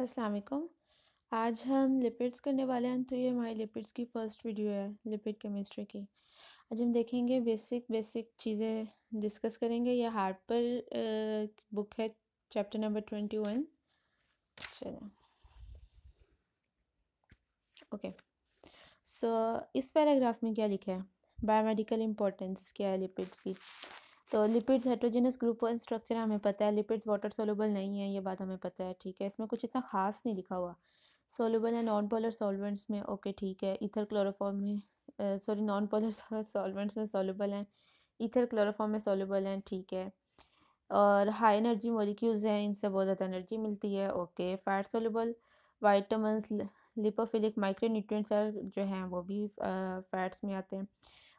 अस्सलाम वालेकुम आज हम लिपिड्स करने वाले हैं तो ये हमारी लिपिड्स की फ़र्स्ट वीडियो है लिपिड केमिस्ट्री की आज हम देखेंगे बेसिक बेसिक चीज़ें डिस्कस करेंगे ये हार्ड पर बुक है चैप्टर नंबर ट्वेंटी वन चलो ओके सो इस पैराग्राफ में क्या लिखा है बायोमेडिकल इम्पोर्टेंस क्या है लिपिड्स की तो लिपिड्स हेट्रोजेनस ग्रुप और स्ट्रक्चर हमें पता है लिपिड्स वाटर सोलबल नहीं है ये बात हमें पता है ठीक है इसमें कुछ इतना खास नहीं लिखा हुआ सोलबल है नॉन पोलर सॉल्वेंट्स में ओके ठीक है इथर क्लोरोफॉर्म में सॉरी नॉन पोलर सॉल्वेंट्स में सोलबल हैं इथर क्लोरोफॉर्म में सोलबल हैं ठीक है और हाई एनर्जी मॉलिक्यूल्स हैं इनसे बहुत ज़्यादा एनर्जी मिलती है okay fat soluble vitamins lipophilic micro जो हैं वो भी फैट्स में आते हैं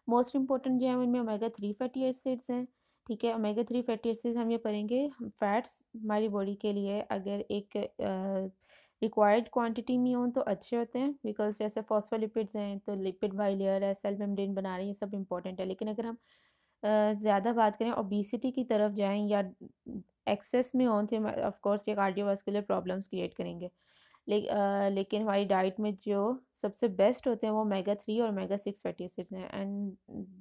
मोस्ट इंपॉर्टेंट जो है उनमें ओमेगा थ्री फैटी एसिड्स हैं ठीक है ओमेगा थ्री फैटी एसिड्स हम ये पढ़ेंगे फैट्स हमारी बॉडी के लिए अगर एक रिक्वायर्ड क्वांटिटी में हों तो अच्छे होते हैं बिकॉज जैसे फॉस्फोलिपिड्स हैं तो लिपिड बाई लेयर है सेल मेम्ब्रेन बना रही है सब इंपॉर्टेंट है लेकिन अगर हम ज़्यादा बात करें ओबीसिटी की तरफ जाएं या एक्सेस में हों तो ऑफकोर्स ये कार्डियोवास्कुलर प्रॉब्लम्स क्रिएट करेंगे ले, आ, लेकिन हमारी डाइट में जो सबसे बेस्ट होते हैं वो मेगा थ्री और मेगा सिक्स फैटी एसिड्स हैं and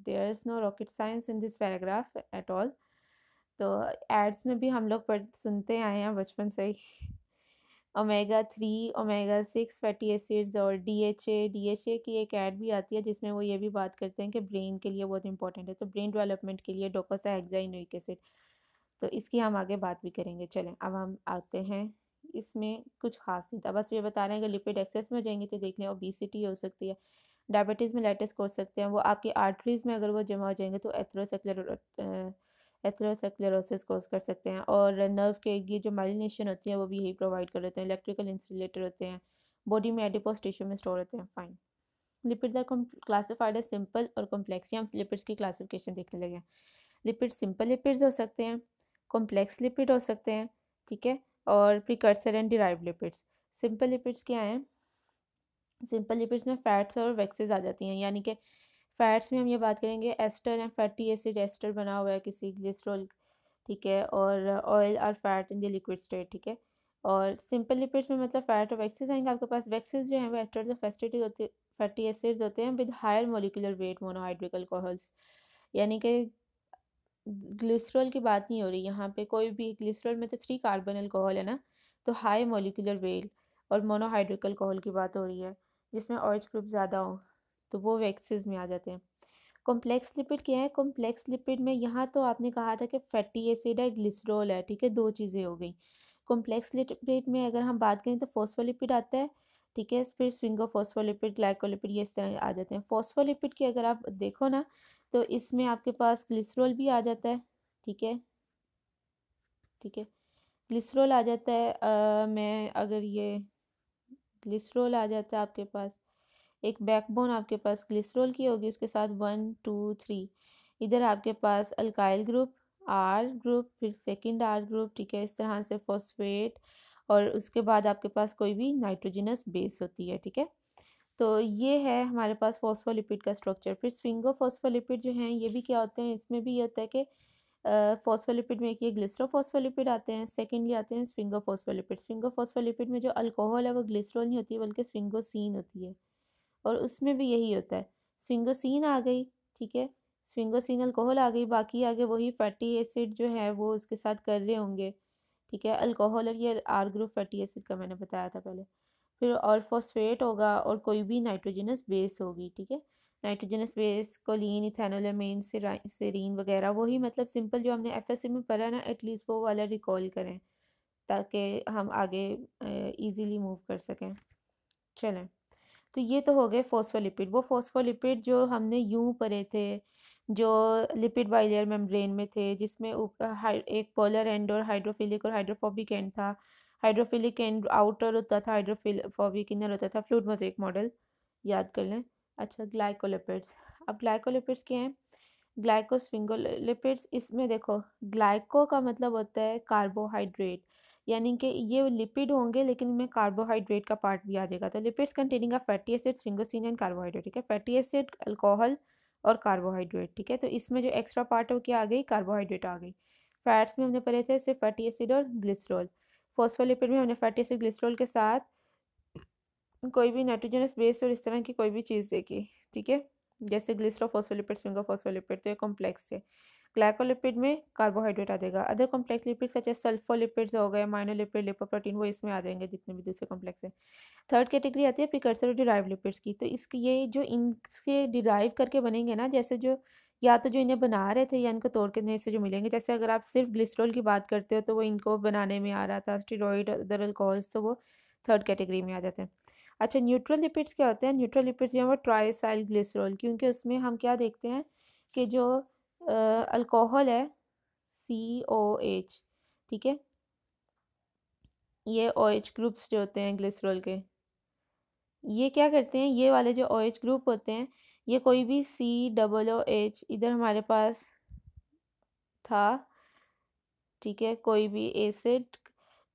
there is no rocket science in this paragraph at all तो एड्स में भी हम लोग पढ़ सुनते आए हैं बचपन से ही omega three omega six fatty acids और D H A D H A की एक ऐड भी आती है जिसमें वो ये भी बात करते हैं कि ब्रेन के लिए बहुत इंपॉर्टेंट है तो ब्रेन डेवलपमेंट के लिए डोकोसा एग्जाइनोइक एसिड तो इसकी हम आगे बात भी करेंगे चलें अब हम आते हैं इसमें कुछ खास नहीं था बस ये बता रहे हैं अगर लिपिड एक्सेस में हो जाएंगे तो देख लें ओबीसिटी हो सकती है डायबिटीज़ में लेटेस्ट हो सकते हैं वो आपकी आर्टरीज़ में अगर वो जमा हो जाएंगे तो एथ्रोसेक्लर एथ्रोसेक्लेरोसिस कोर्स कर सकते हैं और नर्व के ये जो माइलिनेशन होती है वो भी यही प्रोवाइड कर लेते हैं इलेक्ट्रिकल इंसुलेटर होते हैं बॉडी में एडिपोस टिश्यू में स्टोर होते हैं फाइन लिपिड कम क्लासिफाइड है सिंपल और कॉम्प्लेक्स हम लिपिड्स की क्लासिफिकेशन देखने लगे हैं लिपिड सिंपल लिपिड्स हो सकते हैं कॉम्प्लेक्स लिपिड हो सकते हैं ठीक है और precursor and derive lipids simple lipids क्या हैं सिंपल लिपिड्स में फैट्स और वैक्सेज आ जाती हैं यानी कि फैट्स में हम ये बात करेंगे ester and fatty acid ester बना हुआ है किसी ग्लिसरॉल ठीक है और ऑयल और fat in the liquid state ठीक है और सिंपल लिपिड्स में मतलब फैट और वैक्सीज आएंगे आपके पास वैक्सीज जो हैं वो एस्टर फैसिटिव होते फैटी एसिड्स होते हैं with higher molecular weight monohydric alcohols यानी कि ग्लिसरॉल की बात नहीं हो रही यहाँ पे कोई भी ग्लिसरॉल में तो थ्री कार्बन अल्कोहल है ना तो हाई मोलिकुलर वेल और मोनोहाइड्रिक अल्कोहल की बात हो रही है जिसमें ऑर्ज ग्रुप ज़्यादा हो तो वो वैक्सीज में आ जाते हैं कॉम्प्लेक्स लिपिड क्या है कॉम्प्लेक्स लिपिड में यहाँ तो आपने कहा था कि फैटी एसिड है ग्लिसरॉल है ठीक है दो चीज़ें हो गई कॉम्प्लेक्स लिपिड में अगर हम बात करें तो फोस्फोलिपिड आता है ठीक है फिर स्विंगो फोस्फोलिपिड ग्लाइकोलिपिड ये इस तरह आ जाते हैं फोस्फोलिपिड की अगर आप देखो ना तो इसमें आपके पास ग्लिसरोल भी आ जाता है ठीक है ठीक है ग्लिसरोल आ जाता है आ, मैं अगर ये ग्लिसरोल आ जाता है आपके पास एक बैकबोन आपके पास ग्लिसरोल की होगी उसके साथ वन टू थ्री इधर आपके पास अल्काइल ग्रुप आर ग्रुप फिर सेकंड आर ग्रुप ठीक है इस तरह से फॉस्फेट और उसके बाद आपके पास कोई भी नाइट्रोजिनस बेस होती है ठीक है तो ये है हमारे पास फॉस्फोलिपिड का स्ट्रक्चर फिर स्विंगो फॉस्फोलिपिड जो हैं ये भी क्या होते हैं इसमें भी ये होता है कि फॉस्फोलिपिड में एक ये ग्लिसरोफॉस्फोलिपिड आते हैं सेकेंडली आते हैं स्विंगो स्विंगो फोस्फोलिपिड में जो अल्कोहल है वो ग्लिस्ट्रोल नहीं होती है बल्कि स्विंगोसिन होती है और उसमें भी यही होता है स्विंगोसिन आ गई ठीक है स्विंगोसिन अल्कोहल आ गई बाकी आगे वही फैटी एसिड जो है वो उसके साथ कर रहे होंगे ठीक है अल्कोहल और ये आर ग्रुप फैटी एसिड का मैंने बताया था पहले फिर और फॉस्फेट होगा और कोई भी नाइट्रोजनस बेस होगी ठीक है nitrogenous base choline ethanolamine serine वगैरह वही मतलब सिंपल जो हमने एफ में पढ़ा ना एटलीस्ट वो वाला रिकॉल करें ताकि हम आगे ईजीली मूव कर सकें चलें तो ये तो हो गए फोस्फोलिपिड वो फोस्फोलिपिड जो हमने यूं पढ़े थे जो लिपिड बाइलेयर मेम्ब्रेन में थे जिसमें ऊपर एक पोलर एंड और हाइड्रोफिलिक और हाइड्रोफोबिक एंड था हाइड्रोफिलिक एंड आउटर होता था हाइड्रोफिलोबिक इनर होता था फ्लूड मोजेक मॉडल याद कर लें अच्छा ग्लाइकोलिपिड्स अब ग्लाइकोलिपिड्स क्या हैं ग्लाइकोस्फिंगोलिपिड्स इसमें देखो ग्लाइको का मतलब होता है कार्बोहाइड्रेट यानी कि ये लिपिड होंगे लेकिन इनमें कार्बोहाइड्रेट का पार्ट भी आ जाएगा तो lipids containing of fatty acid sphingosine and carbohydrate ठीक है फैटी एसिड अल्कोहल और कार्बोहाइड्रेट ठीक है तो इसमें जो एक्स्ट्रा पार्ट है क्या आ गई कार्बोहाइड्रेट आ गई फैट्स में हमने पढ़े थे सिर्फ फैटी एसिड और ग्लिसरॉल फोस्फोलिपिड में हमने फैटी एसिड ग्लिसरॉल के साथ कोई भी नाइट्रोजनस बेस और इस तरह की कोई भी चीज़ देखी ठीक है जैसे ग्लिसरॉल फोस्फोलिपिड स्विंगो फोस्फोलिपिड तो ये कॉम्प्लेक्स है ग्लाइकोलिपिड में कार्बोहाइड्रेट आ जाएगा other complex lipid such sulfolipids हो गए माइनोलिपिड लिपोप्रोटीन वो इसमें आ जाएंगे जितने भी दूसरे कॉम्प्लेक्स हैं थर्ड कैटेगरी आती है प्रिकर्सर डिराइव लिपिड्स की तो इसके ये जो इनके डिराइव करके बनेंगे ना जैसे जो या तो जो इन्हें बना रहे थे या इनको तोड़ के इससे जो मिलेंगे जैसे अगर आप सिर्फ ग्लिस्ट्रोल की बात करते हो तो वो इनको बनाने में आ रहा था स्टीरोइड अदर अल्कोहल्स तो वो थर्ड कैटेगरी में आ जाते हैं अच्छा न्यूट्रल लिपिड्स क्या होते हैं न्यूट्रल लिपिड्स जो है वो ट्राईसाइल ग्लिसरॉल क्योंकि उसमें हम क्या देखते हैं कि जो अल्कोहल है सी ओ एच ठीक है ये ओ एच ग्रुप्स जो होते हैं ग्लिसरॉल के ये क्या करते हैं ये वाले जो ओ एच ग्रुप होते हैं ये कोई भी सी डबल ओ एच इधर हमारे पास था ठीक है कोई भी एसिड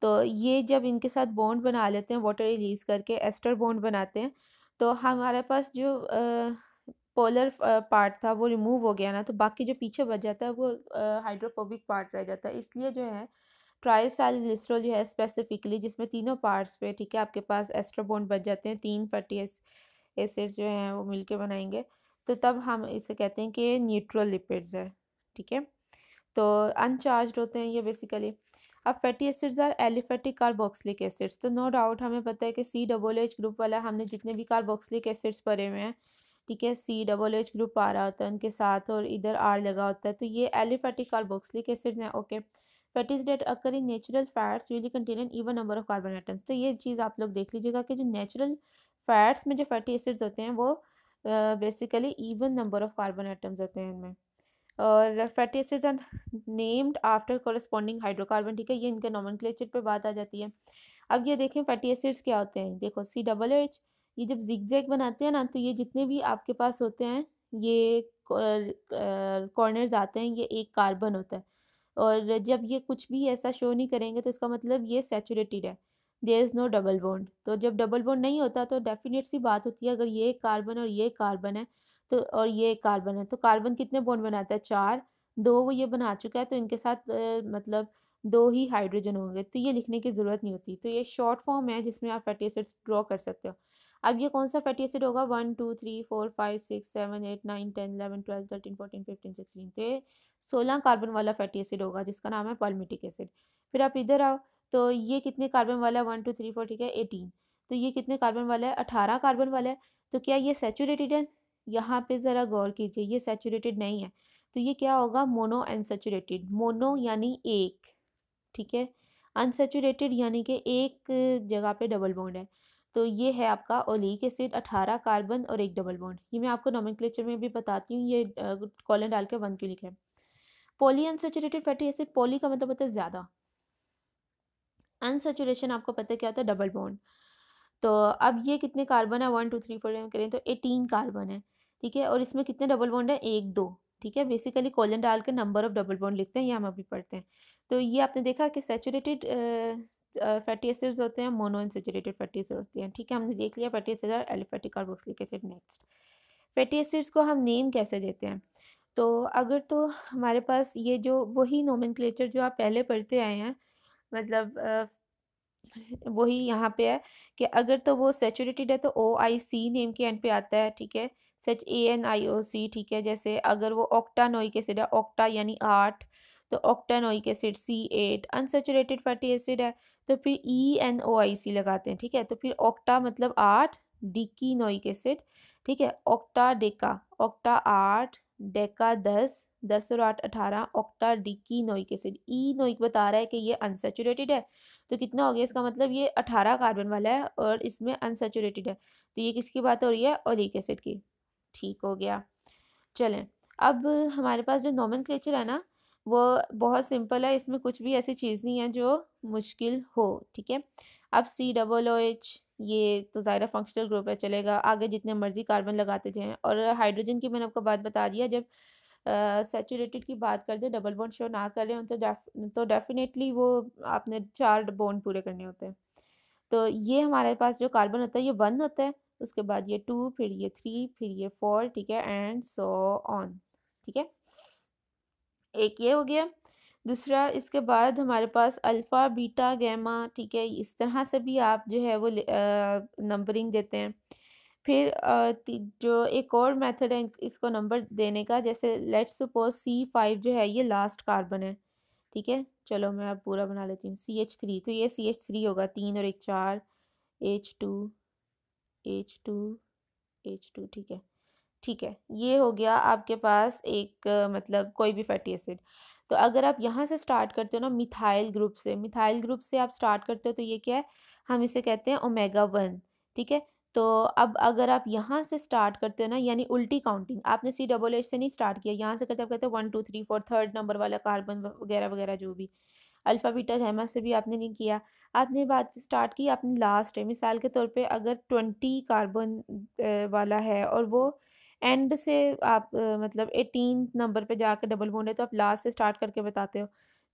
तो ये जब इनके साथ बॉन्ड बना लेते हैं वाटर रिलीज़ करके एस्टर बॉन्ड बनाते हैं तो हमारे पास जो आ, पोलर पार्ट uh, था वो रिमूव हो गया ना तो बाकी जो पीछे बच जाता है वो हाइड्रोफोबिक uh, पार्ट रह जाता है इसलिए जो है ट्राई लिस्ट्रोल जो है स्पेसिफिकली जिसमें तीनों पार्ट्स पे ठीक है आपके पास एस्ट्रोबोन बच जाते हैं तीन फर्टी एसिड्स जो हैं वो मिलके बनाएंगे तो तब हम इसे कहते हैं कि न्यूट्रल लिपिड्स है ठीक है तो अनचार्ज होते हैं ये बेसिकली अब fatty acids are aliphatic carboxylic acids तो नो डाउट हमें पता है कि सी डबल एच ग्रुप वाला हमने जितने भी कार्बोक्सलिक एसिड्स भरे हुए हैं ठीक है सी डबल एच ग्रुप आ रहा होता है उनके साथ और इधर आर लगा होता है तो ये एलिफेटिक कार्बोक्सिलिक एसिड है okay fatty that occur in natural fats usually contain even number of carbon atoms तो ये चीज़ आप लोग देख लीजिएगा कि जो नेचुरल फैट्स में जो फैटी एसिड्स होते हैं वो basically even number of carbon atoms होते हैं इनमें और fatty acid are named after corresponding hydrocarbon ठीक है ये इनके नॉमन पर बात आ जाती है अब ये देखें फैटी एसिड्स क्या होते हैं देखो सी डबल एच ये जब जिग बनाते हैं ना तो ये जितने भी आपके पास होते हैं ये कॉर्नर्स आते हैं ये एक कार्बन होता है और जब ये कुछ भी ऐसा शो नहीं करेंगे तो इसका मतलब ये सेचुरेटेड है there is no double bond तो जब डबल बॉन्ड नहीं होता तो डेफिनेट सी बात होती है अगर ये एक कार्बन और ये एक कार्बन है तो और ये एक कार्बन है तो कार्बन कितने बॉन्ड बनाता है चार दो वो ये बना चुका है तो इनके साथ मतलब दो ही हाइड्रोजन होंगे तो ये लिखने की ज़रूरत नहीं होती तो ये शॉर्ट फॉर्म है जिसमें आप फैटी एसिड्स ड्रॉ कर सकते हो अब ये कौन सा फैटी एसिड होगा one two three four five six seven eight nine ten eleven twelve thirteen fourteen fifteen sixteen तो ये सोलह कार्बन वाला फैटी एसिड होगा जिसका नाम है पॉलमिटिक एसिड फिर आप इधर आओ तो ये कितने कार्बन वाला है वन टू थ्री फोर ठीक है एटीन तो ये कितने कार्बन वाला है अठारह कार्बन वाला है तो क्या ये सेचूरेटेड है यहाँ पे ज़रा गौर कीजिए ये सेचूरेटेड नहीं है तो ये क्या होगा मोनो अनसेचूरेटेड मोनो यानी एक ठीक है अनसेचूरेटेड यानी कि एक जगह पे डबल बॉन्ड है तो ये है आपका ओलिक एसिड अठारह कार्बन और एक डबल बॉन्ड ये मैं आपको नॉमिन में भी बताती हूँ ये कॉलन डाल के वन क्यों लिखा है poly unsaturated fatty acid poly का मतलब होता है ज़्यादा अनसेचुरेशन आपको पता है क्या होता है डबल बॉन्ड तो अब ये कितने कार्बन है वन टू थ्री फोर करें तो एटीन कार्बन है ठीक है और इसमें कितने डबल बॉन्ड है एक दो ठीक है बेसिकली कॉलन डाल के नंबर ऑफ डबल बॉन्ड लिखते हैं ये हम अभी पढ़ते हैं तो ये आपने देखा कि सेचुरेटेड फैटी एसिड्स होते हैं मोनो इनसेचुरेटेड फैटी एसिड होती हैं ठीक है हमने देख लिया फैटी एसिड और aliphatic carboxylic acid next fatty acids को हम नेम कैसे देते हैं तो अगर तो हमारे पास ये जो वही नोमन जो आप पहले पढ़ते आए हैं मतलब वही यहाँ पे है कि अगर तो वो सेचुरेटेड है तो ओ आई सी नेम के एंड पे आता है ठीक है सच ए एन आई ओ सी ठीक है जैसे अगर वो ऑक्टानोइक एसिड है ऑक्टा यानी आठ तो octanoic acid C eight unsaturated fatty acid है तो फिर ई एन ओ आई सी लगाते हैं ठीक है तो फिर ऑक्टा मतलब आठ नोइक एसिड ठीक है ऑक्टा डेका ऑक्टा आठ डेका दस दस और आठ अठारह octadecanoic acid enoic बता रहा है कि ये अनसेचुरेटेड है तो कितना हो गया इसका मतलब ये अठारह कार्बन वाला है और इसमें अनसेचुरेटेड है तो ये किसकी बात हो रही है ओलिक एसिड की ठीक हो गया चलें अब हमारे पास जो नॉमन है ना वो बहुत सिंपल है इसमें कुछ भी ऐसी चीज़ नहीं है जो मुश्किल हो ठीक है अब सी डबल ओ एच ये तो ज़ायरा फंक्शनल ग्रुप है चलेगा आगे जितने मर्जी कार्बन लगाते जाएँ और हाइड्रोजन की मैंने आपको बात बता दिया जब सेचूरेटेड uh, की बात कर दें डबल बोन शो ना करें तो डेफ तो डेफिनेटली वो आपने चार बोन पूरे करने होते हैं तो ये हमारे पास जो कार्बन होता है ये वन होता है उसके बाद ये टू फिर ये थ्री फिर ये फोर ठीक है एंड सो ऑन ठीक है एक ये हो गया दूसरा इसके बाद हमारे पास अल्फ़ा बीटा गैमा ठीक है इस तरह से भी आप जो है वो नंबरिंग देते हैं फिर जो एक और मेथड है इसको नंबर देने का जैसे लेट सपोज सी फाइव जो है ये लास्ट कार्बन है ठीक है चलो मैं अब पूरा बना लेती हूँ सी एच थ्री तो ये सी एच थ्री होगा तीन और एक चार H two H two H two ठीक है ठीक है ये हो गया आपके पास एक मतलब कोई भी फैटी एसिड तो अगर आप यहाँ से स्टार्ट करते हो ना मिथाइल ग्रुप से मिथाइल ग्रुप से आप स्टार्ट करते हो तो ये क्या है हम इसे कहते हैं ओमेगा वन ठीक है तो अब अगर आप यहाँ से स्टार्ट करते हो ना यानी उल्टी काउंटिंग आपने सी डबल एच से नहीं स्टार्ट किया यहाँ से करते आप कहते हैं one two three four third number वाला कार्बन वगैरह वगैरह जो भी अल्फ़ा बीटा से भी आपने नहीं किया आपने बात स्टार्ट की आपने लास्ट है मिसाल के तौर पे अगर ट्वेंटी कार्बन वाला है और वो एंड से आप मतलब एटीन नंबर पे जाकर डबल बोन है तो आप लास्ट से स्टार्ट करके बताते हो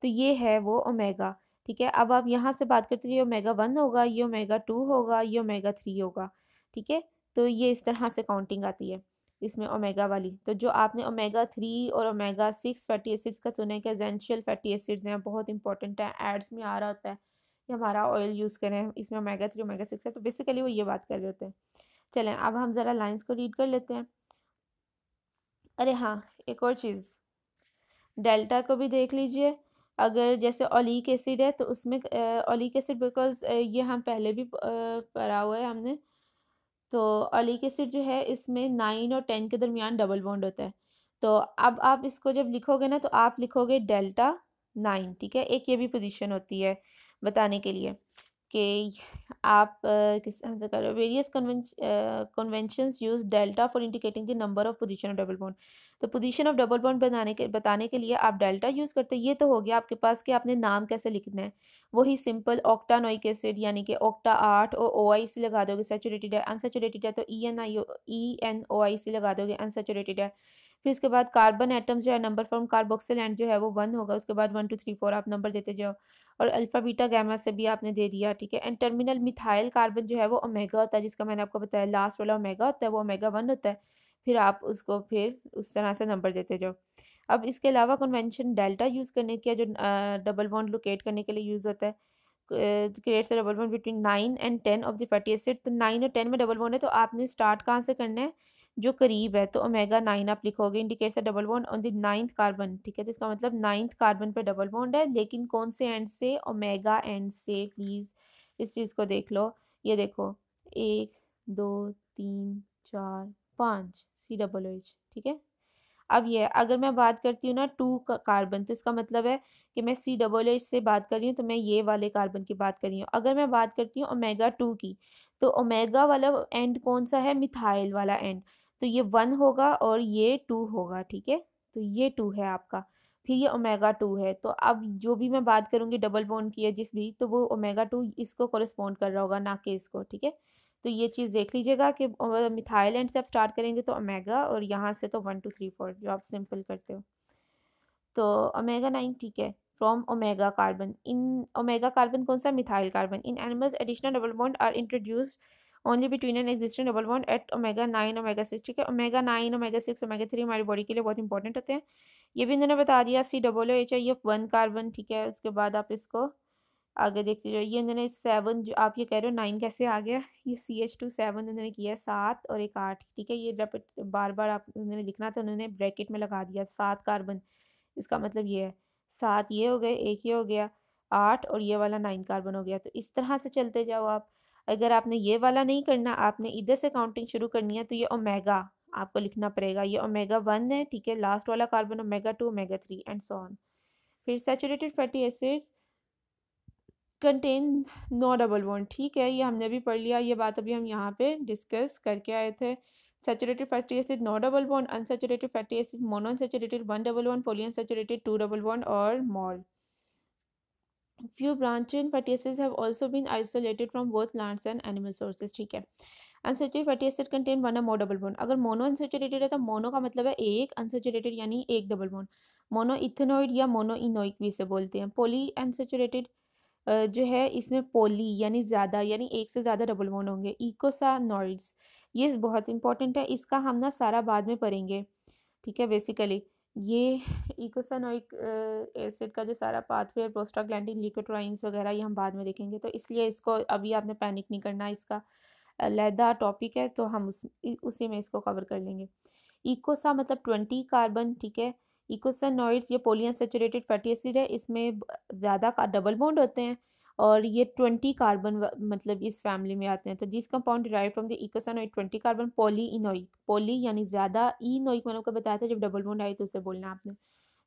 तो ये है वो ओमेगा ठीक है अब आप यहाँ से बात करते हो ये ओमेगा वन होगा ये ओमेगा टू होगा ये ओमेगा थ्री होगा ठीक है तो ये इस तरह से काउंटिंग आती है इसमें ओमेगा वाली तो जो आपने ओमेगा थ्री और ओमेगा सिक्स फैटी एसिड्स का सुना है कि एजेंशियल फैटी एसिड्स हैं बहुत इंपॉर्टेंट है एड्स में आ रहा होता है कि हमारा ऑयल यूज़ करें इसमें ओमेगा थ्री ओमेगा सिक्स है तो बेसिकली वो ये बात कर रहे होते हैं चलें अब हम ज़रा लाइन्स को रीड कर लेते हैं अरे हाँ एक और चीज़ डेल्टा को भी देख लीजिए अगर जैसे ओलिक एसिड है तो उसमें ओलिक एसिड बिकॉज ये हम पहले भी पढ़ा हुआ है हमने तो ओलिक एसिड जो है इसमें नाइन और टेन के दरमियान डबल बॉन्ड होता है तो अब आप इसको जब लिखोगे ना तो आप लिखोगे डेल्टा नाइन ठीक है एक ये भी पोजीशन होती है बताने के लिए कि आप किस आंसर हाँ कर रहे हो various conventions use delta for indicating the number of position of double bond तो पोजीशन ऑफ डबल बॉन्ड बनाने के बताने के लिए आप डेल्टा यूज़ करते ये तो हो गया आपके पास कि आपने नाम कैसे लिखना है वही सिंपल ऑक्टा नोइक एसिड यानी कि ऑक्टा आठ और ओ आई सी लगा दोगे सेचूरेटेड है अनसेचूरेटेड है तो ई एन आई ई एन ओ आई सी लगा दोगे अनसेचूरेटेड है फिर उसके बाद कार्बन एटम्स जो है नंबर फॉर्म कार्बोक्सिल एंड जो है वो वन होगा उसके बाद वन टू थ्री फोर आप नंबर देते जाओ और अल्फ़ा बीटा गैमा से भी आपने दे दिया ठीक है एंड टर्मिनल मिथाइल कार्बन जो है वो ओमेगा होता है जिसका मैंने आपको बताया लास्ट वाला ओमेगा होता है वो ओमेगा वन होता है फिर आप उसको फिर उस तरह से नंबर देते जाओ अब इसके अलावा कन्वेंशन डेल्टा यूज़ करने के जो डबल बॉन्ड लोकेट करने के लिए यूज़ होता है creates double bond between nine and ten of the fatty acid तो नाइन और टेन में डबल बॉन्ड है तो आपने स्टार्ट कहाँ से करना है जो करीब है तो ओमेगा नाइन आप लिखोगे इंडिकेट्स है double bond on the ninth carbon ठीक है तो इसका मतलब नाइन्थ कार्बन पर डबल बॉन्ड है लेकिन कौन से एंड से ओमेगा एंड से प्लीज़ इस चीज़ को देख लो ये देखो एक दो तीन चार पाँच सी डबल एच ठीक है अब ये अगर मैं बात करती हूँ ना टू का कार्बन तो इसका मतलब है कि मैं सी डबल एच से बात कर रही हूँ तो मैं ये वाले कार्बन की बात कर रही हूँ अगर मैं बात करती हूँ ओमेगा टू की तो ओमेगा वाला एंड कौन सा है मिथाइल वाला एंड तो ये वन होगा और ये टू होगा ठीक है तो ये टू है आपका फिर ये ओमेगा टू है तो अब जो भी मैं बात करूँगी डबल बॉन्ड की है जिस भी तो वो ओमेगा टू इसको कोरिस्पॉन्ड कर रहा होगा ना कि इसको ठीक है तो ये चीज़ देख लीजिएगा कि मिथाइल एंड से आप स्टार्ट करेंगे तो ओमेगा और यहाँ से तो वन टू थ्री फोर जो आप सिंपल करते हो तो ओमेगा नाइन ठीक है from omega carbon in omega carbon कौन सा methyl carbon in animals additional double bond are introduced only between an existing double bond at omega nine omega six ठीक है omega nine omega six omega three हमारी body के लिए बहुत important होते हैं ये भी इन्होंने बता दिया C double O H if one वन कार्बन ठीक है उसके बाद आप इसको आगे देखते जाओ ये इन्होंने सेवन जो आप ये कह रहे हो नाइन कैसे आ गया ये सी एच टू सेवन इन्होंने किया है सात और एक आठ ठीक है ये रेपिट बार बार आप उन्होंने लिखना था उन्होंने ब्रैकेट में लगा दिया सात कार्बन इसका मतलब ये है सात ये हो गए एक ये हो गया आठ और ये वाला नाइन कार्बन हो गया तो इस तरह से चलते जाओ आप अगर आपने ये वाला नहीं करना आपने इधर से काउंटिंग शुरू करनी है तो ये ओमेगा आपको लिखना पड़ेगा ये ओमेगा वन है ठीक है लास्ट वाला carbon omega two omega three and so on फिर saturated fatty acids contain no double bond ठीक है ये हमने भी पढ़ लिया ये बात अभी हम यहाँ पे डिस्कस करके आए थे saturated fatty acid no double bond unsaturated fatty acid mono unsaturated one double one polyunsaturated two double one और मॉल few branchian fatty acids have also been isolated from both plants and animal sources ठीक है unsaturated fatty acid contain one a more double bond अगर mono unsaturated है तो mono का मतलब है एक अनसेचुरेटेड यानी एक डबल बोन मोनो इथेनोइड या मोनो इनोइक भी से बोलते हैं पोली अनसेचुरेटेड जो है इसमें पोली यानी ज़्यादा यानी एक से ज़्यादा डबल बोन होंगे इकोसानॉइड्स ये बहुत इंपॉर्टेंट है इसका हम ना सारा बाद में पढ़ेंगे ठीक है बेसिकली ये इकोसानोइक एसिड का जो सारा पाथवे प्रोस्टाग्लैंडिन लिकोट्राइंस वगैरह ये हम बाद में देखेंगे तो इसलिए इसको अभी आपने पैनिक नहीं करना इसका लहदा टॉपिक है तो हम उस उसी में इसको कवर कर लेंगे इकोसा मतलब ट्वेंटी कार्बन ठीक है इकोसानोइड्स ये पोलियन सेचुरेटेड फैटी एसिड है इसमें ज़्यादा डबल बॉन्ड होते हैं और ये ट्वेंटी कार्बन मतलब इस फैमिली में आते हैं तो this compound derive from the eicosanoid twenty carbon poly enoic poly यानी ज़्यादा ई नोइक मैंने आपको बताया था जब डबल बोन्ड आई तो उसे बोलना आपने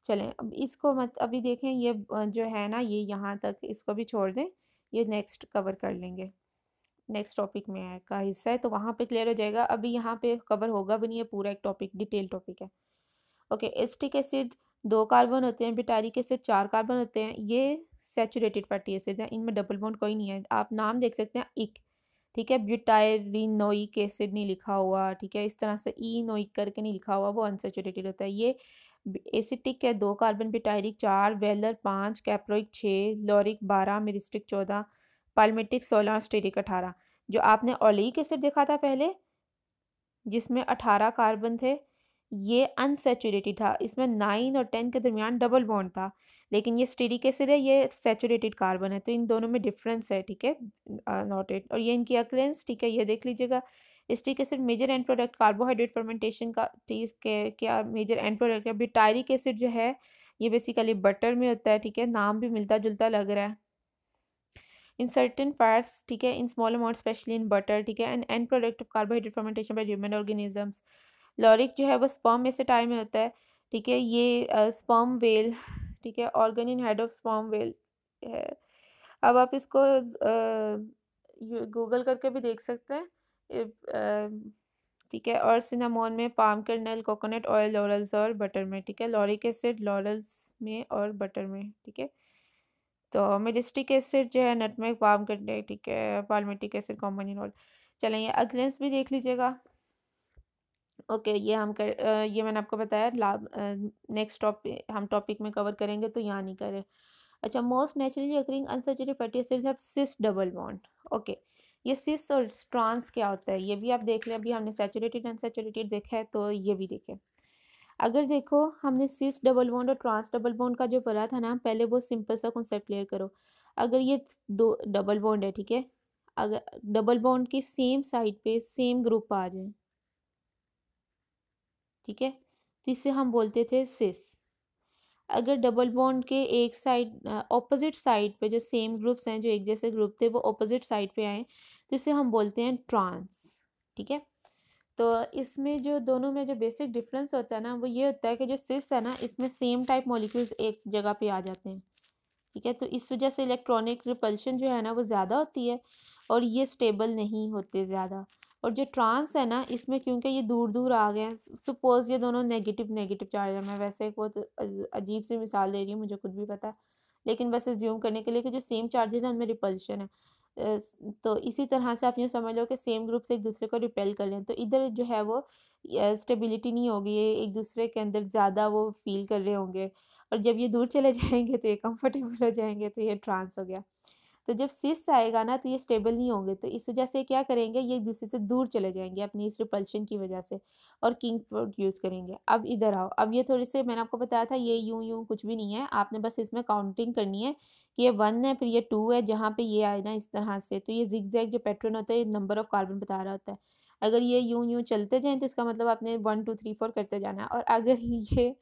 चलें अब इसको मत अभी देखें ये जो है ना ये यहाँ तक इसको भी छोड़ दें ये नेक्स्ट कवर कर लेंगे नेक्स्ट टॉपिक में का हिस्सा है तो वहाँ पे क्लियर हो जाएगा अभी यहाँ पे कवर होगा भी नहीं है पूरा एक टॉपिक डिटेल टॉपिक है ओके एस्टिक एसिड दो कार्बन होते हैं बिटारिक एसिड चार कार्बन होते हैं ये सेचुरेटेड फैटी एसिड हैं इनमें डबल बॉन्ड कोई नहीं है आप नाम देख सकते हैं इक ठीक है ब्यूटायरिनोइक एसिड नहीं लिखा हुआ ठीक है इस तरह से ई नोइक करके नहीं लिखा हुआ वो अनसेचुरेटेड होता है ये एसिटिक है दो कार्बन बिटायरिक चार वेलर पाँच कैप्रोइक छः लॉरिक बारह मिरिस्टिक चौदह पालमेटिक सोलह और स्टेरिक अठारह जो आपने ओलिक एसिड देखा था पहले जिसमें अठारह कार्बन थे ये अनसेचुरेटेड था इसमें नाइन और टेन के दरमियान डबल बॉन्ड था लेकिन ये स्टीरिक एसिड है ये सेचुरेटेड कार्बन है तो इन दोनों में डिफरेंस है ठीक है नॉटेड और ये इनकी अक्रेंस ठीक है ये देख लीजिएगा stearic acid major end product carbohydrate fermentation का ठीक के क्या मेजर एंड प्रोडक्ट है बिटायरिक एसिड जो है ये बेसिकली बटर में होता है ठीक है नाम भी मिलता जुलता लग रहा है इन सर्टन फैट्स ठीक है in small amount specially in butter ठीक है and end product of carbohydrate fermentation by human organisms lauric जो है वो स्पर्म में से टाइम में होता है ठीक है ये स्पर्म वेल ठीक है organ in head of sperm whale है अब आप इसको गूगल करके भी देख सकते हैं ठीक है और सिनामोन में palm kernel coconut oil laurels और बटर में ठीक है लॉरिक एसिड लॉरल्स में और बटर में ठीक है तो मेडिस्टिक एसिड जो है नटमेग पाम कर्नल ठीक है palmitic acid common in all चलेंगे अग्रेंस भी देख लीजिएगा ओके okay, ये हम कर ये मैंने आपको बताया लाभ नेक्स्ट टॉपिक हम टॉपिक में कवर करेंगे तो यहाँ नहीं करें अच्छा मोस्ट नेचुरली अक्रिंग अनसर्जरी fatty acids have cis double bond okay ये सिस और ट्रांस क्या होता है ये भी आप देख लें अभी हमने सेचुरेटेड अनसेचुरेटेड देखा है तो ये भी देखें अगर देखो हमने सिस डबल बॉन्ड और ट्रांस डबल बॉन्ड का जो पढ़ा था ना पहले वो सिंपल सा कॉन्सेप्ट क्लियर करो अगर ये दो डबल बॉन्ड है ठीक है अगर डबल बॉन्ड की सेम साइड पे सेम ग्रुप आ जाए ठीक है तो इसे हम बोलते थे सिस अगर डबल बॉन्ड के एक साइड ऑपोजिट साइड पे जो सेम ग्रुप्स हैं जो एक जैसे ग्रुप थे वो ऑपोजिट साइड पे आए तो इसे हम बोलते हैं ट्रांस ठीक है तो इसमें जो दोनों में जो बेसिक डिफरेंस होता है ना वो ये होता है कि जो सिस है ना इसमें सेम टाइप मोलिक्यूल्स एक जगह पे आ जाते हैं ठीक है तो इस वजह से इलेक्ट्रॉनिक रिपल्शन जो है ना वो ज़्यादा होती है और ये स्टेबल नहीं होते ज़्यादा और जो ट्रांस है ना इसमें क्योंकि ये दूर दूर आ गए हैं सपोज़ ये दोनों नेगेटिव नेगेटिव चार्ज है मैं वैसे एक बहुत अजीब सी मिसाल दे रही हूँ मुझे खुद भी पता है लेकिन बस ज्यूम करने के लिए कि जो सेम चार्जेज हैं उनमें रिपल्शन है तो इसी तरह से आप ये समझ लो कि सेम ग्रुप से एक दूसरे को रिपेल कर लें तो इधर जो है वो स्टेबिलिटी नहीं होगी एक दूसरे के अंदर ज़्यादा वो फील कर रहे होंगे और जब ये दूर चले जाएंगे तो ये कंफर्टेबल हो जाएंगे तो ये ट्रांस हो गया तो जब सिस आएगा ना तो ये स्टेबल नहीं होंगे तो इस वजह से क्या करेंगे ये एक दूसरे से दूर चले जाएंगे अपनी इस रिपल्शन की वजह से और किंग फ्रूट यूज़ करेंगे अब इधर आओ अब ये थोड़ी से मैंने आपको बताया था ये यूं यूं कुछ भी नहीं है आपने बस इसमें काउंटिंग करनी है कि ये वन है फिर ये टू है जहाँ पर ये आए ना इस तरह से तो ये जिक जैक जो पैटर्न होता है ये नंबर ऑफ कार्बन बता रहा होता है अगर ये यूं यूं चलते जाएँ तो इसका मतलब आपने वन टू थ्री फोर करते जाना है और अगर ये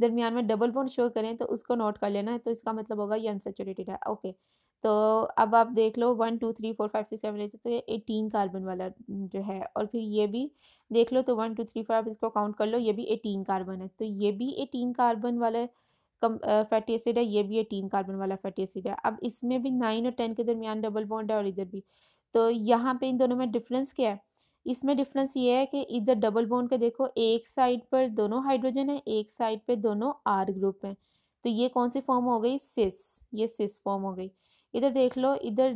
दरमियान में डबल बॉन्ड शो करें तो उसको नोट कर लेना है तो इसका मतलब होगा ये अनसेचुरेटेड है ओके तो अब आप देख लो one two three four five six seven eight तो ये एटीन कार्बन वाला जो है और फिर ये भी देख लो तो वन टू थ्री फोर आप इसको काउंट कर लो ये भी एटीन कार्बन है तो ये भी एटीन कार्बन वाला कम फैटी एसिड है ये भी एटीन कार्बन वाला फैटी एसिड है अब इसमें भी नाइन और टेन के दरमियान डबल बॉन्ड है और इधर भी तो यहाँ पे इन दोनों में डिफरेंस क्या है इसमें डिफरेंस ये है कि इधर डबल बोन के देखो एक साइड पर दोनों हाइड्रोजन है एक साइड पे दोनों आर ग्रुप हैं तो ये कौन सी फॉर्म हो गई सिस ये सिस फॉर्म हो गई इधर देख लो इधर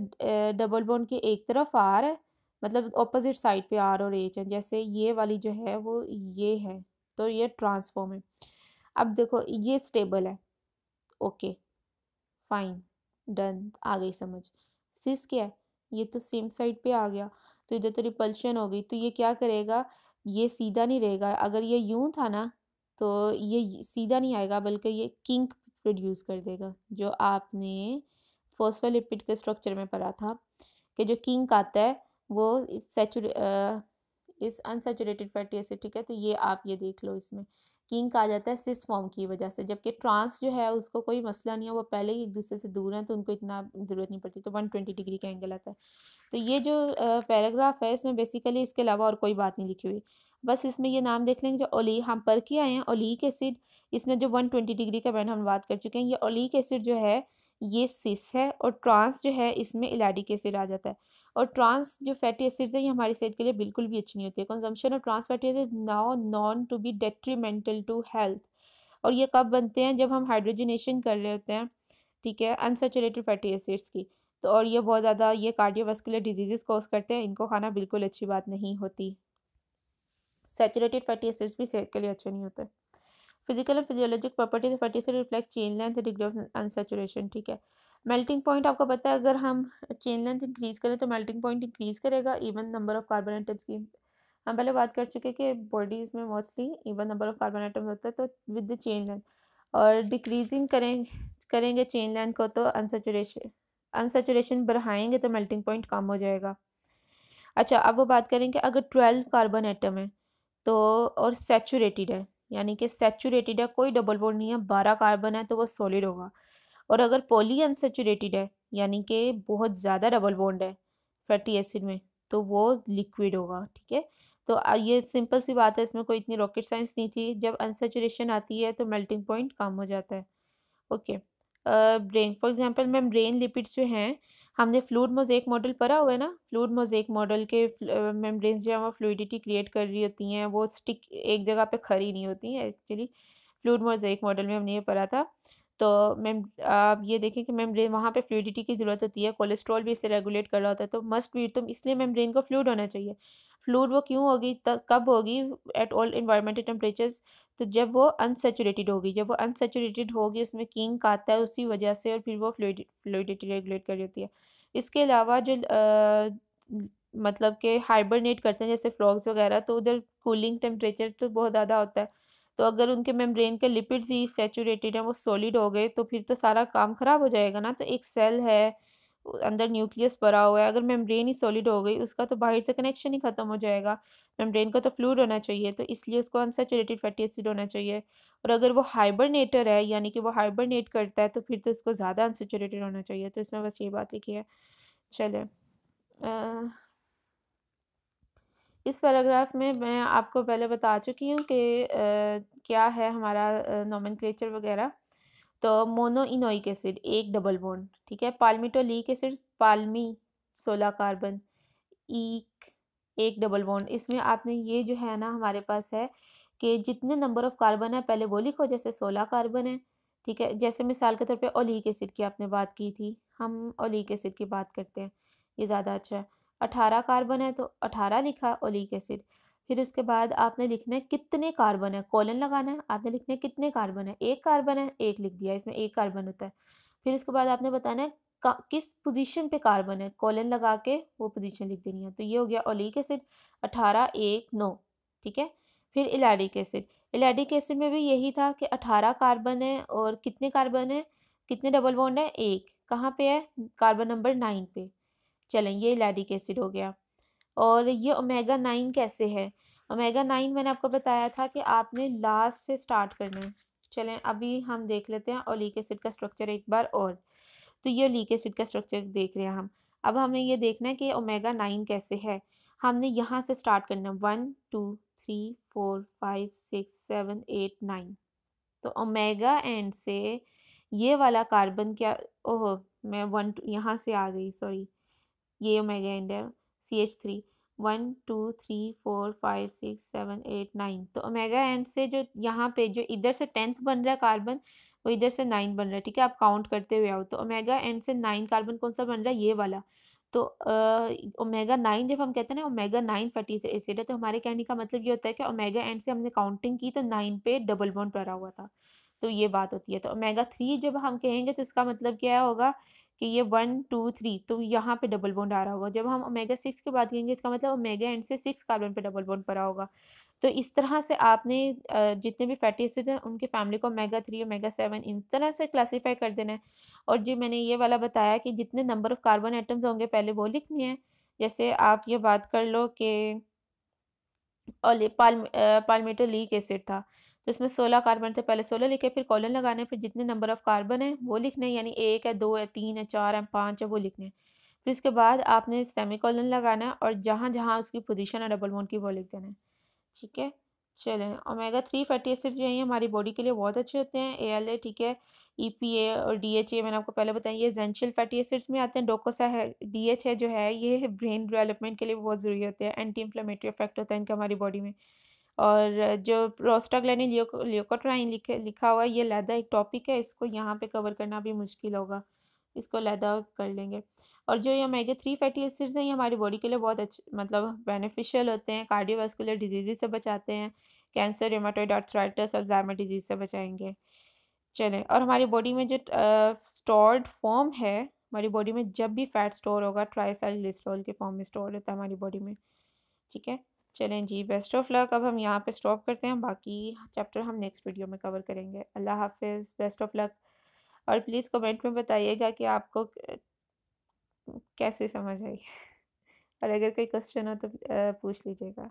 डबल बोन के एक तरफ आर है मतलब ऑपोजिट साइड पे आर और एच है जैसे ये वाली जो है वो ये है तो ये ट्रांसफॉर्म है अब देखो ये स्टेबल है ओके फाइन डन आ गई समझ सिस क्या है ये तो सेम साइड पे आ गया तो इधर तो रिपल्शन हो गई तो ये क्या करेगा ये सीधा नहीं रहेगा अगर ये यूं था ना तो ये सीधा नहीं आएगा बल्कि ये किंक प्रोड्यूस कर देगा जो आपने फोस्फोलिपिड के स्ट्रक्चर में पढ़ा था कि जो किंक आता है वो सेचुर इस अनसेचुरेटेड फैटी एसिड ठीक है तो ये आप ये देख लो इसमें किंक आ जाता है सिस फॉर्म की वजह से जबकि ट्रांस जो है उसको कोई मसला नहीं है वो पहले ही एक दूसरे से दूर हैं तो उनको इतना ज़रूरत नहीं पड़ती तो वन ट्वेंटी डिग्री का एंगल आता है तो ये जो पैराग्राफ है इसमें बेसिकली इसके अलावा और कोई बात नहीं लिखी हुई बस इसमें ये नाम देख लेंगे जो ओली हम पर के आए हैं ओलिक एसिड इसमें जो वन ट्वेंटी डिग्री का मैंने हम बात कर चुके हैं ये ओलिक एसिड जो है ये सिस है और ट्रांस जो है इसमें इलाडिक एसिड आ जाता है और ट्रांस जो फैटी एसिड्स है ये हमारी सेहत के लिए बिल्कुल भी अच्छी नहीं होती है consumption of trans fatty acid now known to be detrimental to health और ये कब बनते हैं जब हम हाइड्रोजनेशन कर रहे होते हैं ठीक है अनसेचुरेटेड फैटी एसिड्स की तो और ये बहुत ज़्यादा ये कार्डियोवास्कुलर डिजीज़ कॉज करते हैं इनको खाना बिल्कुल अच्छी बात नहीं होती सेचुरेटेड फैटी एसिड्स भी सेहत के लिए अच्छे नहीं होते फिजिकल एंड फिजियोलॉजिक प्रॉपर्टीज फर्टिसिटी reflect chain length degree of unsaturation ठीक है मेल्टिंग पॉइंट आपको पता है अगर हम चेन लेंथ इंक्रीज करें तो मेल्टिंग पॉइंट इंक्रीज करेगा even number of carbon atoms की हम पहले बात कर चुके कि बॉडीज़ में mostly even number of carbon atom होता है तो विद द चेन लेंथ और डिक्रीजिंग करें करेंगे चेन लेंथ को तो अनसेचुरेशन अनसेचुरेशन बढ़ाएंगे तो मेल्टिंग पॉइंट कम हो जाएगा अच्छा अब वो बात करेंगे अगर ट्वेल्व कार्बन आइटम है तो और सेचूरेटेड है यानी कि सेचूरेटेड है कोई डबल बॉन्ड नहीं है बारह कार्बन है तो वो सॉलिड होगा और अगर पोली अनसेचूरेटिड है यानी कि बहुत ज़्यादा डबल बोन्ड है फैटी एसिड में तो वो लिक्विड होगा ठीक है तो ये सिंपल सी बात है इसमें कोई इतनी रॉकेट साइंस नहीं थी जब अनसेचुरेशन आती है तो मेल्टिंग पॉइंट कम हो जाता है okay okay. Brain for example ma'am brain lipids जो हैं हमने फ्लूड मोजेक मॉडल पढ़ा हुआ है ना फ्लूड मोजेक मॉडल के ब्रेन जो है वो फ्लूडिटी क्रिएट कर रही होती हैं वो स्टिक एक जगह पे खड़ी नहीं होती हैं एक्चुअली फ्लूड मोजेक मॉडल में हमने ये पढ़ा था तो मैम आप ये देखें कि मैम वहाँ पे फ्लूडिटी की ज़रूरत होती है कोलेस्ट्रॉल भी इसे रेगुलेट कर रहा होता है तो मस्ट भी तुम इसलिए मैम ब्रेन को फ्लूड होना चाहिए फ्लूड वो क्यों होगी कब होगी एट ऑल इन्वायरमेंटल टेम्परेचर्स तो जब वो अनसेचुरेटेड होगी जब वो अनसेचुरेटेड होगी उसमें किंग आता है उसी वजह से और फिर वो फ्लूडिटी रेगुलेट कर रही होती है इसके अलावा जो आ, मतलब के हाइबरनेट करते हैं जैसे फ्रॉग्स वगैरह तो उधर कूलिंग टेम्परेचर तो बहुत ज़्यादा होता है तो अगर उनके मेम्ब्रेन के लिपिड्स ही सेचूरेटेड हैं वो सॉलिड हो गए तो फिर तो सारा काम ख़राब हो जाएगा ना तो एक सेल है अंदर न्यूक्लियस भरा हुआ है अगर मेम्ब्रेन ही सॉलिड हो गई उसका तो बाहर से कनेक्शन ही ख़त्म हो जाएगा मेम्ब्रेन का तो फ्लूड होना चाहिए तो इसलिए उसको अनसेचुरेटेड फैटी एसिड होना चाहिए और अगर वो हाइबरनेटर है यानी कि वो हाइबरनेट करता है तो फिर तो उसको ज़्यादा अनसेचुरेटेड होना चाहिए तो इसमें बस ये बात लिखी है चले इस पैराग्राफ में मैं आपको पहले बता चुकी हूँ कि क्या है हमारा नोमन वगैरह तो मोनो इनोइक एसिड एक डबल बोन ठीक है पाल्मिटोलिक एसिड पालमी सोलह कार्बन एक एक डबल बॉन्ड इसमें आपने ये जो है ना हमारे पास है कि जितने नंबर ऑफ कार्बन है पहले वो लिखो जैसे सोलह कार्बन है ठीक है जैसे मिसाल के तौर पे ओलिक एसिड की आपने बात की थी हम ओलिक एसिड की बात करते हैं ये ज़्यादा अच्छा है अठारह कार्बन है तो अठारह लिखा ओलिक एसिड फिर उसके बाद आपने लिखना है कितने कार्बन है कॉलन लगाना है आपने लिखना है कितने कार्बन है एक कार्बन है एक लिख दिया इसमें एक कार्बन होता है फिर उसके बाद आपने बताना है किस पोजीशन पे कार्बन है कॉलन लगा के वो पोजीशन लिख देनी है तो ये हो गया ओलिक एसिड अठारह एक नौ ठीक है फिर इलाडिक एसिड इलाडिक एसिड में भी यही था कि अठारह कार्बन है और कितने कार्बन है कितने डबल बॉन्ड है एक कहाँ पे है कार्बन नंबर नाइन पे चलें ये लैडिक एसिड हो गया और ये ओमेगा नाइन कैसे है ओमेगा नाइन मैंने आपको बताया था कि आपने लास्ट से स्टार्ट करना है चलें अभी हम देख लेते हैं ओलिक एसिड का स्ट्रक्चर एक बार और तो ये ओलिक एसिड का स्ट्रक्चर देख रहे हैं हम अब हमें ये देखना है कि ओमेगा नाइन कैसे है हमने यहाँ से स्टार्ट करना one two three four five six seven eight nine तो ओमेगा एंड से ये वाला कार्बन क्या ओह मैं वन टू यहाँ से आ गई सॉरी एंड है C H three one two three four five six seven eight nine तो ओमेगा एंड से जो यहाँ पे जो इधर से टेंथ बन रहा है कार्बन वो इधर से नाइन बन रहा है ठीक है आप काउंट करते हुए आओ तो ओमेगा एंड से नाइन कार्बन कौन सा बन रहा है ये वाला तो ओमेगा नाइन जब हम कहते हैं ना ओमेगा नाइन फैटी एसिड है तो हमारे कहने का मतलब ये होता है कि ओमेगा एंड से हमने काउंटिंग की तो नाइन पे डबल बॉन्ड पड़ा हुआ था तो ये बात होती है तो ओमेगा थ्री जब हम कहेंगे तो इसका मतलब क्या होगा कि ये वन टू थ्री तो यहाँ पे डबल बॉन्ड आ रहा होगा जब हम ओमेगा सिक्स की बात करेंगे इसका मतलब ओमेगा एंड से सिक्स कार्बन पे डबल बॉन्ड पड़ा होगा तो इस तरह से आपने जितने भी फैटी एसिड हैं उनके फैमिली को ओमेगा थ्री ओमेगा सेवन इस तरह से क्लासीफाई कर देना है और जो मैंने ये वाला बताया कि जितने नंबर ऑफ कार्बन आइटम्स होंगे पहले वो लिखनी है जैसे आप ये बात कर लो कि पाल, पाल्मीटोलिक एसिड था तो इसमें सोलह कार्बन थे पहले सोलह लिखे फिर कॉलन लगाने फिर जितने नंबर ऑफ कार्बन है वो लिखने यानी एक है दो है तीन है चार है पाँच है वो लिखने फिर इसके बाद आपने सेमी कॉलन लगाना है और जहाँ जहाँ उसकी पोजिशन है डबल बोन की वो लिख देना है ठीक है चलें ओमेगा थ्री फैटी एसिड जो है हमारी बॉडी के लिए बहुत अच्छे होते हैं ए एल ए ठीक है ई पी ए और डी एच ए मैंने आपको पहले बताया ये जेंशियल फैटी एसिड्स में आते हैं डोकोसा है डी एच है जो है ये ब्रेन डेवलपमेंट के लिए बहुत ज़रूरी होते हैं एंटी इन्फ्लामेटरी इफेक्ट होता है इनका हमारी बॉडी में और जो प्रोस्टाग्लैंडिन लियोकोट्राइन लिखे लिखा हुआ है ये लैदा एक टॉपिक है इसको यहाँ पे कवर करना भी मुश्किल होगा इसको लैदा कर लेंगे और जो ये ओमेगा थ्री फैटी एसिड्स हैं ये हमारी बॉडी के लिए बहुत अच्छे मतलब बेनिफिशियल होते हैं कार्डियोवास्कुलर डिजीज से बचाते हैं कैंसर रिमाटोइड आर्थराइटिस और जैमा डिजीज से बचाएंगे चलें और हमारी बॉडी में जो स्टोर्ड फॉर्म है हमारी बॉडी में जब भी फैट स्टोर होगा ट्राइसाइलिस्ट्रॉल के फॉर्म में स्टोर होता है हमारी बॉडी में ठीक है चलें जी बेस्ट ऑफ लक अब हम यहाँ पे स्टॉप करते हैं बाकी चैप्टर हम नेक्स्ट वीडियो में कवर करेंगे अल्लाह हाफिज़ बेस्ट ऑफ लक और प्लीज़ कमेंट में बताइएगा कि आपको कैसे समझ आई और अगर कोई क्वेश्चन हो तो पूछ लीजिएगा